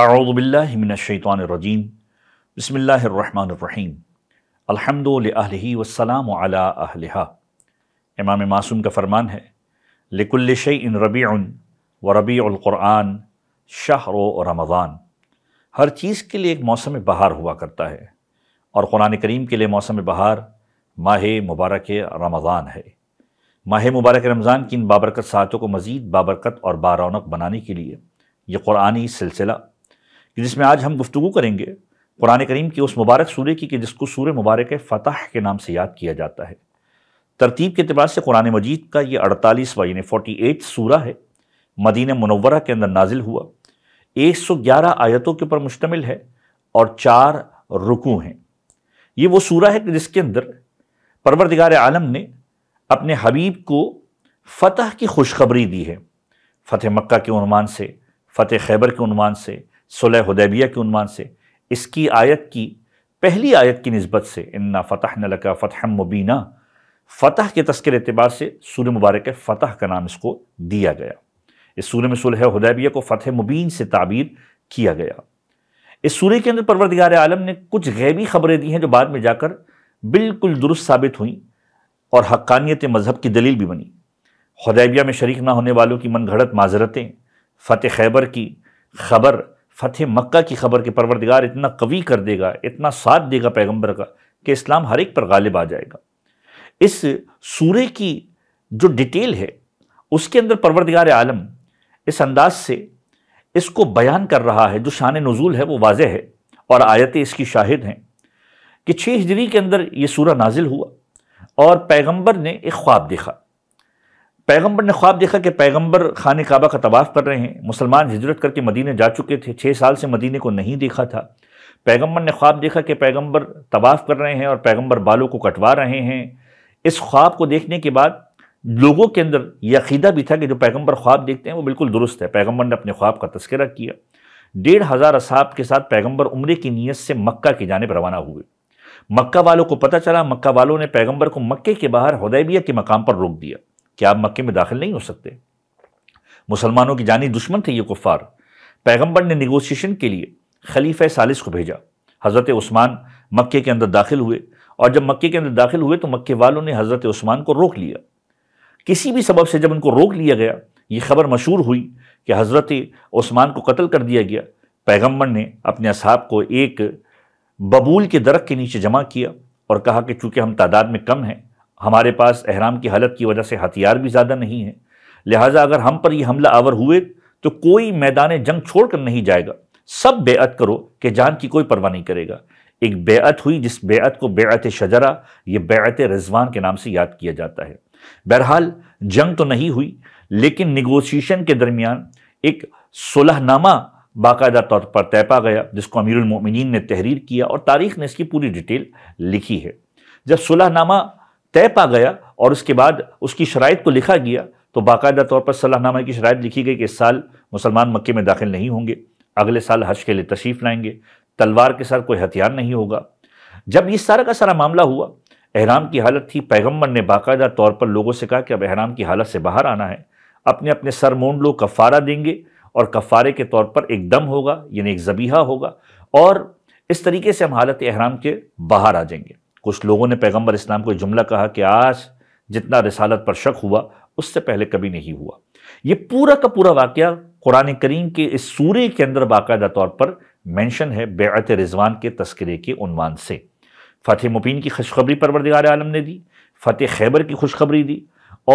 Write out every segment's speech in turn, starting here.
आउज़बिल्लिमिनशैतरजीम बसमीम अलहमदिल्ल वसलाम अला इमाम मासूम का फ़रमान है लिकुल इन रबी व रबीआन शाहर रमज़ान हर चीज़ के लिए एक मौसम बहार हुआ करता है और क़ुरान करीम के लिए मौसम बहार माह मुबारक रमज़ान है माह मुबारक रमज़ान की इन बाबरकत सातों को मज़ीद बाबरकत और बारौनक बनाने के लिए यह क़ुरानी सिलसिला कि जिसमें आज हम गुफ्तु करेंगे कुरान करीम की उस मुबारक सूर्य की कि जिसको सूर्य मुबारक फ़तह के नाम से याद किया जाता है तरतीब के अतबार से कुरान मजीद का ये अड़तालीसवा यानी फोटी एट सूरा है मदीन मनवरा के अंदर नाजिल हुआ एक सौ ग्यारह आयतों के ऊपर मुश्तमिल है और चार रुकू हैं ये वो सूरा है कि जिसके अंदर परवरदिगार आलम ने अपने हबीब को फ़तह की खुशखबरी दी है फ़तह मक्का के उनवान से फतेह खैबर के उनवान से सुलह हदैबिया के उनवान से इसकी आयत की पहली आयत की नस्बत से इन्ना फ़तह नलका फ़तह मुबीना फ़तह के तस्कर अतबार से सूर्य मुबारक फ़तह का नाम इसको दिया गया इस सूर्य में सुलह हदैबिया को फ़तह मुबीन से ताबीर किया गया इस सूर्य के अंदर परवरदिगार आलम ने कुछ गैबी खबरें दी हैं जो बाद में जाकर बिल्कुल दुरुस्त साबित हुई और हक्कानियत मज़हब की दलील भी बनी हदैबिया में शरीक ना होने वालों की मन घड़त माजरतें फ़तह खैबर की खबर फ़तेह मक्का की खबर के परवरदिगार इतना कवी कर देगा इतना साथ देगा पैगंबर का कि इस्लाम हर एक पर गालिब आ जाएगा इस सूर्य की जो डिटेल है उसके अंदर परवरदिगार आलम इस अंदाज से इसको बयान कर रहा है जो शान नज़ुल है वो वाज है और आयतें इसकी शाहिद हैं कि छः हिजरी के अंदर ये सूर नाजिल हुआ और पैगंबर ने एक ख्वाब देखा पैगंबर ने ख्वाब देखा कि पैगंबर खान काबा का तवाफ़ कर रहे हैं मुसलमान हिजरत करके मदीने जा चुके थे छः साल से मदीने को नहीं देखा था पैगंबर ने ख्वाब देखा कि पैगंबर तवाफ़ कर रहे हैं और पैगंबर बालों को कटवा रहे हैं इस ख्वाब को देखने के बाद लोगों के अंदर यह अकीदा भी था कि जो पैगंबर ख्वाब देखते हैं वो बिल्कुल दुरुस्त है पैगंबर ने अपने ख्वाब का तस्करा किया डेढ़ हज़ार असाब के साथ पैगंबर उम्र की नीयत से मक्का की जानब रवाना हुए मक्का वालों को पता चला मक्का वालों ने पैगंबर को मक्के के बाहर हदैबिया के मकाम पर रोक दिया क्या आप मक्के में दाखिल नहीं हो सकते मुसलमानों की जानी दुश्मन थे ये कुफ़ार पैगम्बर ने निगोशिएशन के लिए खलीफ सालिस को भेजा हज़रत उस्मान मक्के के अंदर दाखिल हुए और जब मक्के के अंदर दाखिल हुए तो मक्के वालों ने हज़रत उस्मान को रोक लिया किसी भी सबब से जब उनको रोक लिया गया ये खबर मशहूर हुई कि हज़रत उस्मान को कत्ल कर दिया गया पैगम्बर ने अपने असहाब को एक बबूल के दरख्त के नीचे जमा किया और कहा कि चूँकि हम तादाद में कम हैं हमारे पास अहराम की हालत की वजह से हथियार भी ज़्यादा नहीं है लिहाजा अगर हम पर यह हमला आवर हुए तो कोई मैदान जंग छोड़ कर नहीं जाएगा सब बेअत करो कि जान की कोई परवाह नहीं करेगा एक बेअत हुई जिस बेअत को बेअत शजरा यह बेअत रिजवान के नाम से याद किया जाता है बहरहाल जंग तो नहीं हुई लेकिन निगोशिएशन के दरमियान एक सुलहनामा बाकायदा तौर पर तैपा गया जिसको अमीरमिन ने तहरीर किया और तारीख ने इसकी पूरी डिटेल लिखी है जब सुलहनामा तय पा गया और उसके बाद उसकी शराइ को लिखा गया तो बाकायदा तौर पर सलाहनामा की शराइ लिखी गई कि इस साल मुसलमान मक्के में दाखिल नहीं होंगे अगले साल हज के लिए तशरीफ़ लाएंगे तलवार के साथ कोई हथियार नहीं होगा जब इस सारा का सारा मामला हुआ एहराम की हालत थी पैगम्बर ने बाकायदा तौर पर लोगों से कहा कि अब एहराम की हालत से बाहर आना है अपने अपने सर मोन लोग कफ़ारा देंगे और कफ़ारे के तौर पर एक दम होगा यानी एक जबीहा होगा और इस तरीके से हम हालत एहराम के बाहर आ जाएंगे कुछ लोगों ने पैगम्बर इस्लाम को जुमला कहा कि आज जितना रसालत पर शक हुआ उससे पहले कभी नहीं हुआ ये पूरा का पूरा वाक़ कुरान करीम के इस सूर्य के अंदर बाकायदा तौर पर मैंशन है बेत रिजवान के तस्करे के उनवान से फ़तेह मुबीन की खुशखबरी परवरदार आलम ने दी फ़तेह खैबर की खुशखबरी दी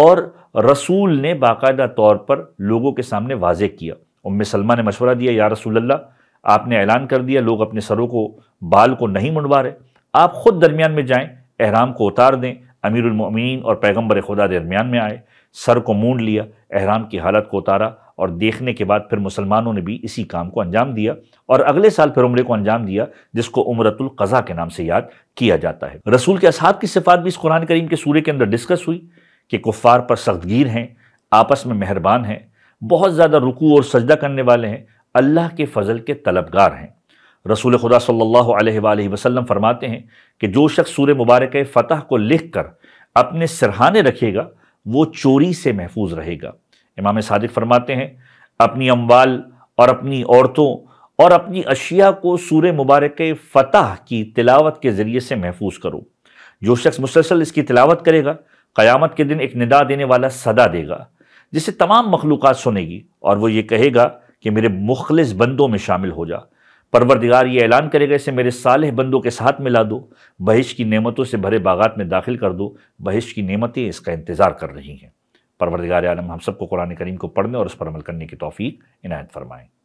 और रसूल ने बाकायदा तौर पर लोगों के सामने वाज किया उम सलमा ने मशवरा दिया या रसूल अल्लाह आपने ऐलान कर दिया लोग अपने सरों को बाल को नहीं मुंडवा रहे आप खुद दरमियान में जाएं अहराम को उतार दें अमीरमिन और पैगम्बर खुदा दरमियान में आए सर को मूड लिया अहराम की हालत को उतारा और देखने के बाद फिर मुसलमानों ने भी इसी काम को अंजाम दिया और अगले साल फिर उम्र को अंजाम दिया जिसको उमरतुल कज़ा के नाम से याद किया जाता है रसूल के असहाब की सिफात भी इस कुरान करीम के सूर्य के अंदर डिस्कस हुई कि कुफ़ार पर सख्तगीर हैं आपस में मेहरबान हैं बहुत ज़्यादा रुकू और सजदा करने वाले हैं अल्लाह के फजल के तलबगार हैं रसूल खुदा सल्लल्लाहु अलैहि वसल्लम फरमाते हैं कि जो शख्स सूर मुबारक फ़तह को लिख कर अपने सिरहाने रखेगा वो चोरी से महफूज रहेगा इमाम सादिक फरमाते हैं अपनी अम्बाल और अपनी औरतों और अपनी अशिया को सूर मुबारक फ़तह की तिलावत के ज़रिए से महफूज करो जो शख्स मुसलसल इसकी तिलावत करेगा क़यामत के दिन एक निदा देने वाला सदा देगा जिसे तमाम मखलूक सुनेगी और वो ये कहेगा कि मेरे मुखलस बंदों में शामिल हो जा परवरदिगार ये ऐलान करेगा इसे मेरे साल बंदों के साथ मिला दो बहिश की नेमतों से भरे बागात में दाखिल कर दो बहिश की नेमतें इसका इंतज़ार कर रही हैं परवरदिगार आलम हम सबको कुरान करीम को पढ़ने और उस पर अमल करने की तोफ़ी इनायत फरमाएँ